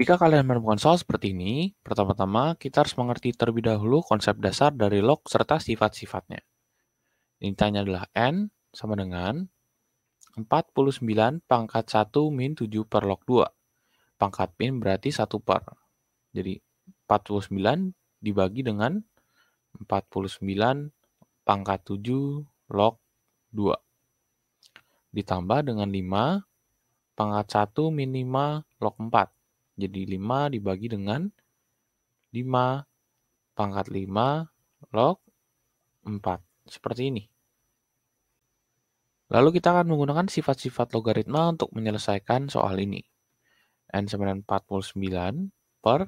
Jika kalian menemukan soal seperti ini, pertama-tama kita harus mengerti terlebih dahulu konsep dasar dari log serta sifat-sifatnya. Intinya adalah N sama dengan 49 pangkat 1 min 7 per log 2. Pangkat min berarti 1 per. Jadi 49 dibagi dengan 49 pangkat 7 log 2. Ditambah dengan 5 pangkat 1 min 5 log 4 jadi 5 dibagi dengan 5 pangkat 5 log 4. Seperti ini. Lalu kita akan menggunakan sifat-sifat logaritma untuk menyelesaikan soal ini. N sama 49 per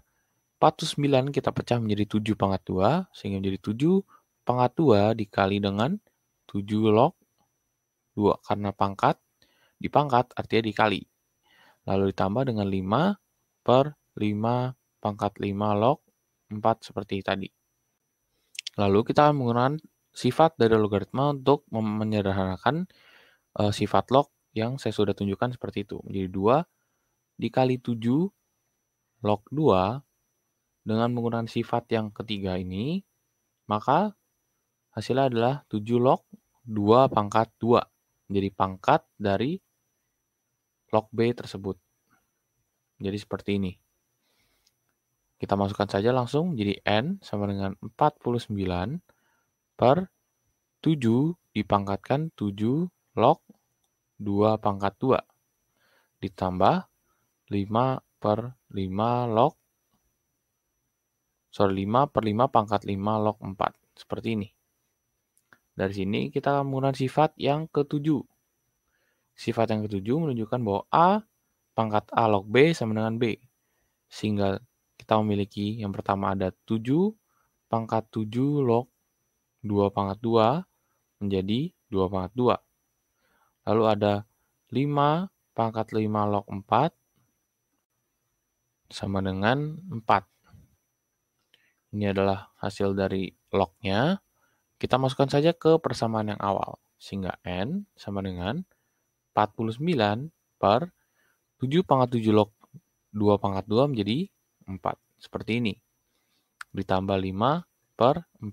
49 kita pecah menjadi 7 pangkat 2, sehingga menjadi 7 pangkat 2 dikali dengan 7 log 2, karena pangkat dipangkat artinya dikali. Lalu ditambah dengan 5 per 5 pangkat 5 log 4 seperti tadi. Lalu kita akan menggunakan sifat dari logaritma untuk menyederhanakan uh, sifat log yang saya sudah tunjukkan seperti itu. Menjadi 2 dikali 7 log 2 dengan menggunakan sifat yang ketiga ini, maka hasilnya adalah 7 log 2 pangkat 2. Jadi pangkat dari log B tersebut. Jadi seperti ini. Kita masukkan saja langsung jadi N sama dengan 49 per 7 dipangkatkan 7 log 2 pangkat 2 ditambah 5 per 5 log sorry 5 per 5 pangkat 5 log 4 seperti ini. Dari sini kita menggunakan sifat yang ketujuh. Sifat yang ketujuh menunjukkan bahwa A pangkat A log B sama dengan B. Sehingga kita memiliki yang pertama ada 7 pangkat 7 log 2 pangkat 2 menjadi 2 pangkat 2. Lalu ada 5 pangkat 5 log 4 sama dengan 4. Ini adalah hasil dari lognya. Kita masukkan saja ke persamaan yang awal. Sehingga N sama dengan 49 per 7 pangkat 7 log 2 pangkat 2 menjadi 4. Seperti ini. Ditambah 5 per 4.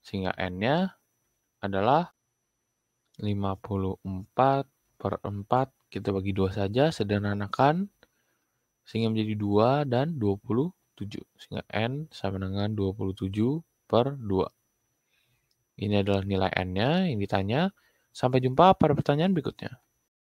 Sehingga n-nya adalah 54 per 4. Kita bagi 2 saja, sederhanakan. Sehingga menjadi 2 dan 27. Sehingga n sama dengan 27 per 2. Ini adalah nilai n-nya yang ditanya. Sampai jumpa pada pertanyaan berikutnya.